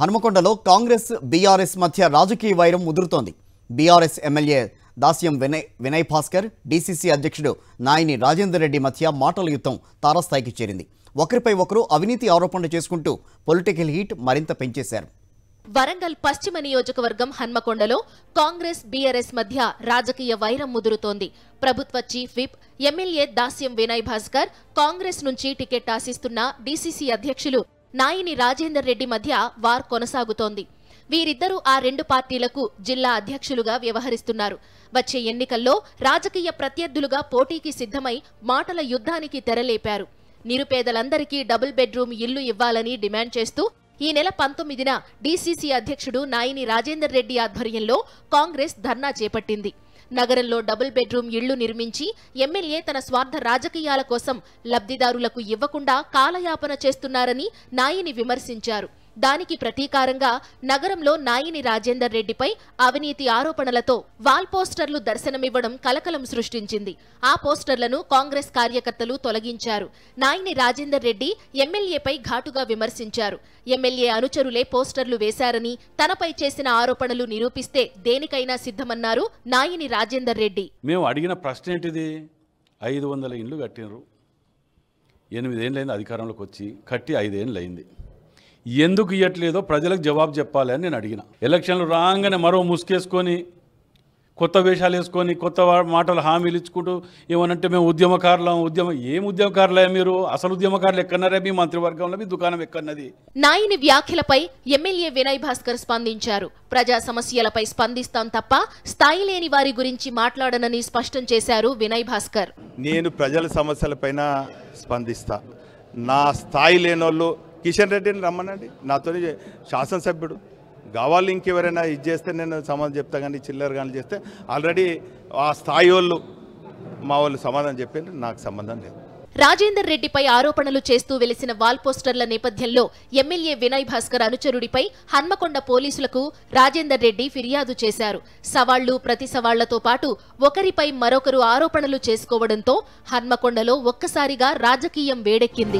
హనుమకొండలో Congress BRS మధ్య రాజకీయ వైరం ముదురుతోంది BRS MLA Dasyam Vinay Vinay Bhaskar DCC అధ్యక్షుడు నాయని రాజేందర్ రెడ్డి మధ్య మాటల యుద్ధం తారాస్థాయికి చేరింది ఒకరిపై ఒకరు అవినీతి ఆరోపణలు చేసుకుంటూ పొలిటికల్ హీట్ మరింత పెంచేశారు వరంగల్ పశ్చిమ నియోజకవర్గం హన్మకొండలో కాంగ్రెస్ బీఆర్ఎస్ మధ్య రాజకీయ వైరం ముదురుతోంది ప్రభుత్వ chief whip MLA Dasyam Vinay Bhaskar Congress నుంచి టికెట్ ఆశిస్తున్న డీసీసీ అధ్యక్షులు నాయిని రాజేందర్ రెడ్డి మధ్య వార్ కొనసాగుతోంది వీరిద్దరూ ఆ రెండు పార్టీలకు జిల్లా అధ్యక్షులుగా వ్యవహరిస్తున్నారు వచ్చే ఎన్నికల్లో రాజకీయ ప్రత్యర్థులుగా పోటీకి సిద్ధమై మాటల యుద్ధానికి తెరలేపారు నిరుపేదలందరికీ డబుల్ బెడ్రూమ్ ఇల్లు ఇవ్వాలని డిమాండ్ చేస్తూ ఈ నెల పంతొమ్మిదిన డీసీసీ అధ్యక్షుడు నాయిని రాజేందర్ రెడ్డి ఆధ్వర్యంలో కాంగ్రెస్ ధర్నా చేపట్టింది నగరంలో డబుల్ బెడ్రూమ్ ఇళ్లు నిర్మించి ఎమ్మెల్యే తన స్వార్థ రాజకీయాల కోసం లబ్ధిదారులకు ఇవ్వకుండా కాలయాపన చేస్తున్నారని నాయిని విమర్శించారు దానికి ప్రతీకారంగా నగరంలో నాయిని రాజేందర్ రెడ్డిపై అవినీతి ఆరోపణలతో వాల్ పోస్టర్లు దర్శనమివ్వడం కలకలం సృష్టించింది ఆ పోస్టర్లను కాంగ్రెస్ కార్యకర్తలు తొలగించారు నాయిని రాజేందర్ రెడ్డి ఎమ్మెల్యేపై ఘాటుగా విమర్శించారు ఎమ్మెల్యే అనుచరులే పోస్టర్లు వేశారని తనపై చేసిన ఆరోపణలు నిరూపిస్తే దేనికైనా సిద్ధమన్నారు నాయిని రాజేందర్ రెడ్డి మేము అడిగిన ప్రశ్న ఏంటిది ఐదు వందల ఇండ్లు కట్టినరు ఎనిమిదేళ్ళైంది అధికారంలోకి వచ్చి కట్టి ఐదేళ్ళు అయింది ఎందుకు ఇవ్వట్లేదో ప్రజలకు జవాబు చెప్పాలి అని నేను అడిగిన ఎలక్షన్లు రాగానే మరో ముసుకేసుకొని కొత్త వేషాలు వేసుకొని కొత్త మాటలు హామీలు ఇచ్చుకుంటూ ఏమనంటే మేము ఉద్యమకారులం ఉద్యమం ఏం ఉద్యమకారులే మీరు అసలు ఉద్యమకారులు ఎక్కడన్నారే మీ మంత్రివర్గంలో మీ దుకాణం ఎక్కడన్నది నాయని వ్యాఖ్యలపై ఎమ్మెల్యే వినయ్ భాస్కర్ స్పందించారు ప్రజా సమస్యలపై స్పందిస్తాం తప్ప స్థాయి లేని వారి గురించి మాట్లాడనని స్పష్టం చేశారు వినయ్ భాస్కర్ నేను ప్రజల సమస్యలపైన స్పందిస్తా నా స్థాయి లేనోళ్ళు కిషన్ రెడ్డిని రమ్మనండి నాతో శాసనసభ్యుడు కావాలి ఇంకెవరైనా ఇది చేస్తే నేను సమాధానం చెప్తా కానీ చిల్లర కానీ చేస్తే ఆల్రెడీ ఆ స్థాయి వాళ్ళు మా వాళ్ళు సమాధానం చెప్పారు నాకు సంబంధం లేదు రాజేందర్ రెడ్డిపై ఆరోపణలు చేస్తూ వెలిసిన వాల్ పోస్టర్ల నేపథ్యంలో ఎమ్మెల్యే వినయ్ భాస్కర్ అనుచరుడిపై హన్మకొండ పోలీసులకు రాజేందర్ రెడ్డి ఫిర్యాదు చేశారు సవాళ్లు ప్రతి సవాళ్లతో పాటు ఒకరిపై మరొకరు ఆరోపణలు చేసుకోవడంతో హన్మకొండలో ఒక్కసారిగా రాజకీయం వేడెక్కింది